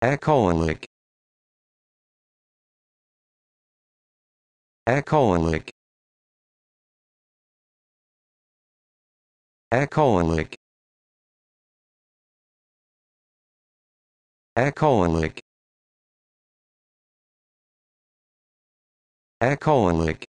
Alcoholic Alcoholic Alcoholic Alcoholic Alcoholic